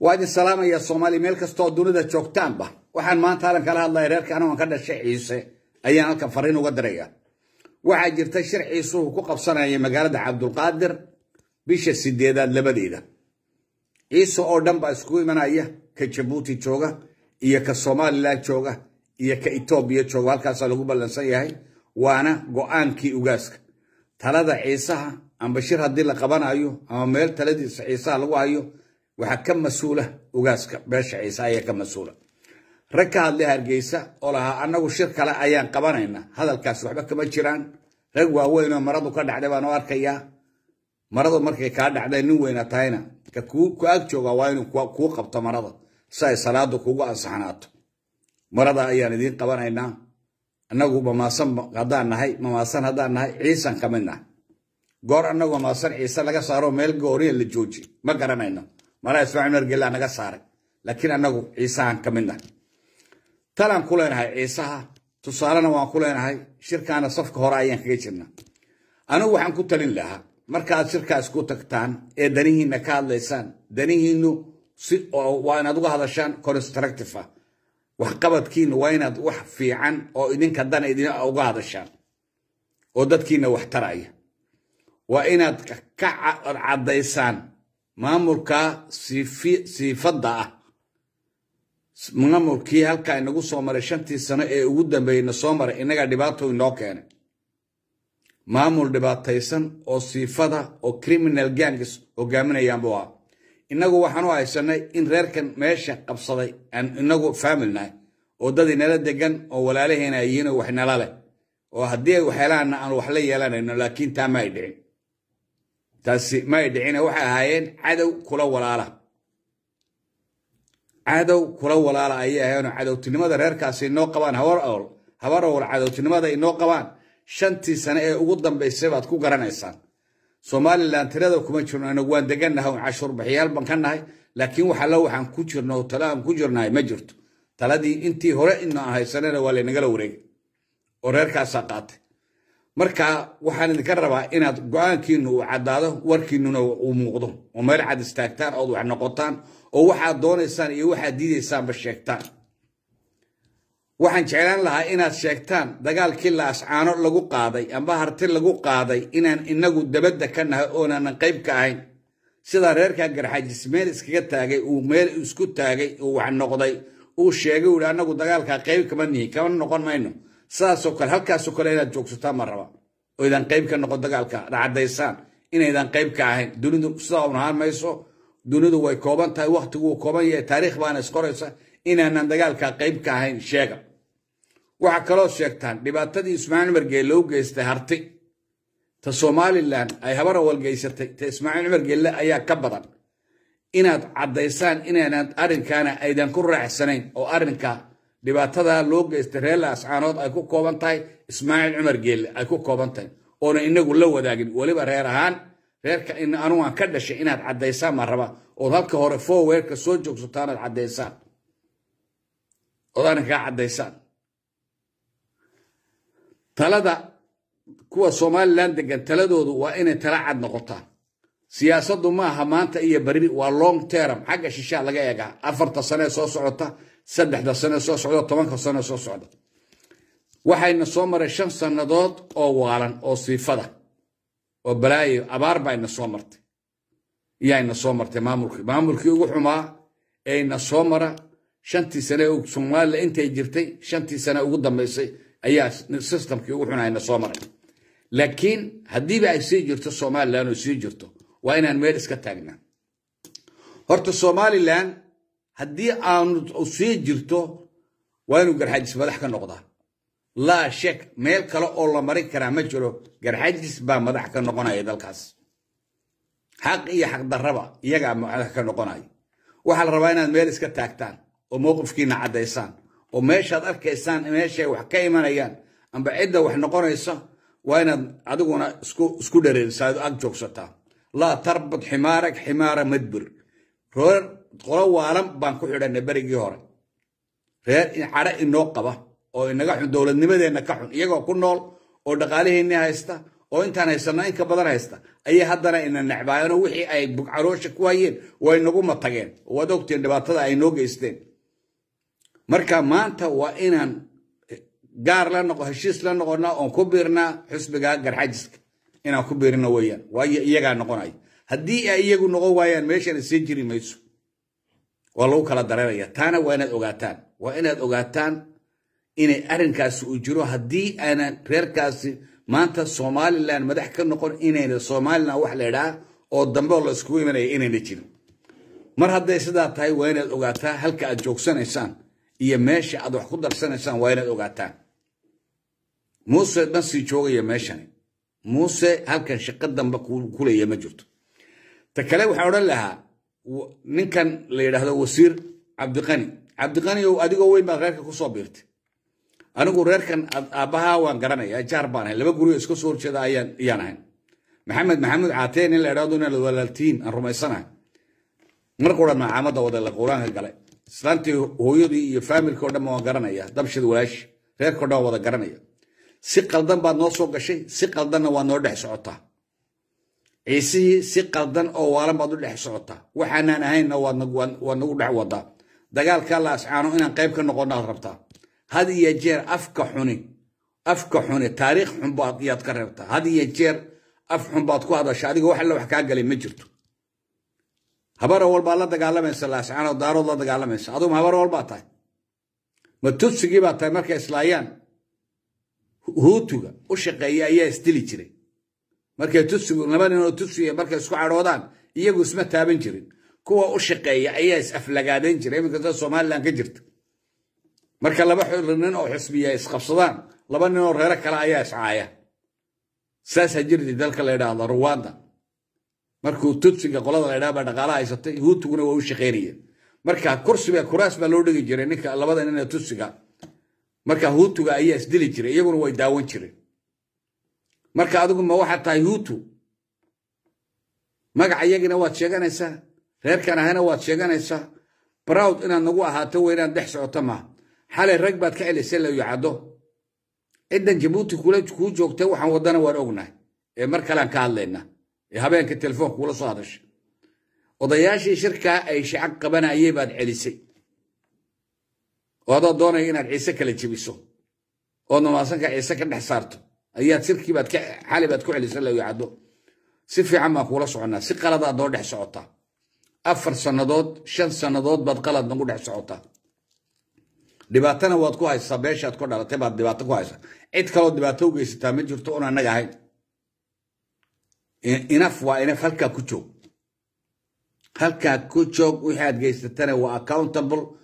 waa idin salaamaya soomaaliya meel kastoo dunida joogtaanba waxaan maanta alan kala hadlaya reerka anoo ka dhashay ciise ayaan halkan fariin uga diraya waxaa jirta shir ciisuhu ku qabsanaya magaalada cabdulqaadir bisha sideedaad labadeeda ciise oo dhan baa iskugu imanaya ka jabuuti jooga iyo ka somalilan jooga iyo ka etoobiya jooga halkaasaa lagu ballansan yahay waana go'aankii ugaaska talada ciisaha amba shir haddii la qabanayo ama meel taladiisa ciisaha lagu hayo waxaa ka mas-uula ugaaska beesha ciise ayaa ka mas-uula rag ka hadlay hargeysa oo lahaa annagu shir kale ayaan qabanayna hadalkaas waxba kama jiraan rag waaweyn maradu ka dhacday baan u arkayaa maradu markay kaa dhacday nin weyna tahayna ka ku ag jooga waa inuu kuu qabto marada si ay salaadu kugu ansaxnaato marada ayaan idiin qabanaynaa annagu mamaasan haddaan nahay mamaasan haddaan nahay ciisan ka mid goor annagu mamaasan ciise laga saaro meel gooriya la jooji ma garanayno malaa ismaaciil margella naga saaray laakiin annagu ciisahan ka midnah talaan ku leenahay ciisaha tusaalena waan ku leenahay shirkaana safka hore ayaan kaga jirnaa anigu waxaan ku talin lahaa markaad shirkaas ku tagtaan ee danihiinna ka hadlaysaan danihiinnu waa inaad uga hadashaan constructifa ah. waxqabadkiinna waa inaad wax fiican oo idinka dana idin uga hadashaan oo dadkiinna wax taraya waa inaad ka caddaysaan maamulka siifadda ah maamulkii halkaa inagu soo maray shantii sano ee ugu dambeeyeyna soo maray innagaa dhibaato inoo keenay maamul dhibaataysan oo siifada oo criminal gangs hogaaminayaanbuu ah inagu waxaan u haysanay in reerkan meesha qabsaday aan inagu faamilnahay oo dad inala degan oo walaalaheena yihiin oo waxnala leh oo haddii ay waxyeelaana aan wax la yeelanayno laakiin taa ma ay dhicin taasi may dhicina waxay ahaayeen cadow kula walaala cadow kula walaala ayay ahayeenoo cadowtinimada reerkaasi inoo qabaan habar owl habar owl cadowtinimada inoo qabaan shantii sane ee ugu dambaysay baad ku garanaysaan somalilan tirada kuma jirno inagu waan degannahay un cashuurbixiyaal baan ka nahay laakiin waxallo waxaan ku jirno tala aan ku jirnahay ma jirto taladii intii hore ina haysanena waa laynagala wareegay oo reerkaasaa qaatay marka waxaan idinka rabaa inaad go'aankiinnu uu caddaado warkiinnuna uu muuqdo oo meel cad istaagtaan ood wax noqotaan oo waxaad doonaysaan iyo waxaad diidaysaanba sheegtaan waxaan jeclaan lahaa inaad sheegtaan dagaalkii laascaano lagu qaaday amba harti lagu qaaday inaan inagu dabadda ka nahay oonaanan qayb ka ahayn sidaa reerka garxaajis meel iskaga taagay uu meel isku taagay uu wax noqday uu sheegay uhi annagu dagaalkaa qayb kama nihi kama noqon mayno saasoo kale halkaasoo kale inaad joogsataan ma raba oo idaan qayb ka noqo dagaalka dhacadaysaan inaydaan qayb ka ahayn dunidu sidaa un mayso dunidu way kooban tahay waqtigu wuu kooban yahay taariikh baana isqoraysa inaanan dagaalkaa qayb ka ahayn sheega waxaa kaloo sheegtaan dhibaatadii ismaaciil margeel loo geystay harti ta somalilan ay habar awalgeysatay ta ismaaciil cumar gelle ayaa ka badan inaad caddaysaan inaanad arrinkaana aydan ku raacsanayn oo arrinka dhibaatada loo geystay reer la ascaanood ay ku kooban tahay ismaaciil cumar geelle ay ku kooban tahay oona inagu la wadaagin weliba reer ahaan reerka anugu aan ka dhashay inaad caddaysaan ma raba ood halka hore fowerka soo joogsataan caddaysaan ood arrinkaa caddaysaan talada kuwa somalilan degan taladoodu waa inay tala cad noqotaan siyaasadu maaha maanta iyo berri waa long term xagga shishaa laga eegaa afarta sanee soo socota saddexda sanee soo socda tobanka sanee soo socda waxayna soo maray shan sannadood oo waalan oo siifada oo balaayo abaar baayna soo martay iyaayna soo martay maamulkii maamulkii ugu xumaa eeyna soo mara shantii sane somalilan intay jirtay shantii sane ugu dambaysay ayaa systamkii ugu xunayna soo maray laakiin haddiiba ay sii jirto somalilan sii jirto waa inaan meel iska taagna horta somalilan haddii aanu sii jirto waa inuu garxajis madax ka noqdaa laa shek meel kale oo la marin karaa ma jiro garxajis baa madax ka noqonaya dalkaas xaq iyo xaqdaraba iyagaa madax ka noqonaya waxaa la rabaa inaad meel iska taagtaan oo mowqifkiina caddaysaan oo meeshaad arkaysaan meeshay wax ka imanayaan amba cidda wax noqonaysa waa inaad adiguna isku dhareerisaa ag joogsataa laa tarbad ximaarak ximaara madbir reer qolo waalan baan ku xidhanay berigii hore reer cadho inoo qaba oo inaga xun dowladnimadeenna ka xun iyagoo ku nool oo dhaqaalaheennii haysta oo intaan haysanno inka badan haysta ayay haddana ina necbaayeen oo wixii ay bugcaloosha ku hayeen way nagu matageen oo waad ogteen dhibaatada ay noo geysteen marka maanta waa inaan eh, gaar la noqo heshiis la noqonnaa oon ku biirnaa xusbiga garxajiska inaan ku beerino weyaan waayo iyagaa noqonaya haddii ay iyagu noqon waayaan meeshaan iseen jiri mayso waa lagu kala dareeraya taana waa inaad ogaataan waa inaad ogaataan inay arrinkaasi u jiro haddii aanan reerkaasi maanta somalilan madax ka noqon inayna somalilan wax laydhaa oo dambe oo layskugu imanaya inayna jirin mar hadday sidaa tahay waa inaad ogaataa halka aad joogsanaysaan iyo meesha aad wax ku darsanaysaan waa inaad ogaataan muuse ma sii joogaya meeshani muuse halkan shaqo dambe kuleeya ma jirto ta kale waxaan odhan lahaa ninkan la yidhaahdo wasiir cabdiqani cabdiqaniow adigoo weyn baad reerka kusoo biirtay anigu reerkan aabbahaa waan garanaya jaar baan ahay laba gurigo iska soo horjeeda ayaan ahay maxamed maxamuud caateen in la idhaahdo inaad walaaltihiin aan rumaysanahay marka odhan macaamada wada la qowraanka gale islaantii hooyadii iyo faamilka o dhan ma waan garanaya dabshid walaashi reerka o dhan waa wada garanaya si qaldan baad noo soo gashay si qaldanna waa noo dhex socotaa ciisihii si qaldan oo waalan baad u dhex socotaa waxaanaan ahaynna waad nagu dhex wadaa dagaalkaa la ascaano inaan qayb ka noqonnaad rabtaa had iyo jeer afka xuni afka xuni taariikh xunbaad iyaad ka reebtaa had iyo jeer af xunbaad ku hadasha adiga wax alle wax kaa galay ma jirto habara walbaa la dagaalamaysa la ascaano daarood la dagaalamaysa adugu habar walbaa tahay ma tudsigii baa tahay markay islaayaan hootuga u shaqeeya ayaa isdili jiray markay tutsigu laba ninoo tutsiga markay isku cadhoodaan iyagu isma taaban jirin kuwa u shaqeeya ayaa is-aflagaadayn jiray iminkasta somalilan ka jirta marka laba nin oo xisbiya isqabsadaan laba ninoo reero kale ayaa iscaaya saasaa jirtay dalka la yidhaahdo ruwanda markuu tutsiga qolada la yidhaha baa dhaqaala haysatay huutuguna waa u shaqaynayeen marka kursi ba kuraas baa loo dhigi jiray ninka labada nin ee tutsiga marka huutuga ayaa isdili jiray iyaguna way daawan jireen marka adigu ma waxaad tahay huutu magac iyagina waad sheeganaysaa reerkan ahayna waad sheeganaysaa browd inaad nagu ahaato weynaad dhex socoto maa xalay rag baad ka celisay la yucaddo ciddan jabuuti kuu joogtay waxaan waddana waan ognahay ee mar kalean ka hadlaynaa ee habeenka telefoonka kula soo hadasha odayaashii shirkaa ay shacab qabanayay baad celisay oo doonaya inaad ciise kala jebiso ood namaasanka ciise ka dhex saarto ayaad sirkiibaad xali baad ku celisan la caddo si fiican baan kuula soconnaa si qaladaad noo dhex socotaa afar sannadood shan sannadood baad qalad nagu dhex socotaa dhibaatana waad ku haysataa beeshaad ku dhalatay baad dhibaato ku haysaa cid kaloo dhibaato u geysataa ma jirto un annaga ahayn inaf waa inaf halkaa ku joog halkaa ku joog wixi geysatana waa accountable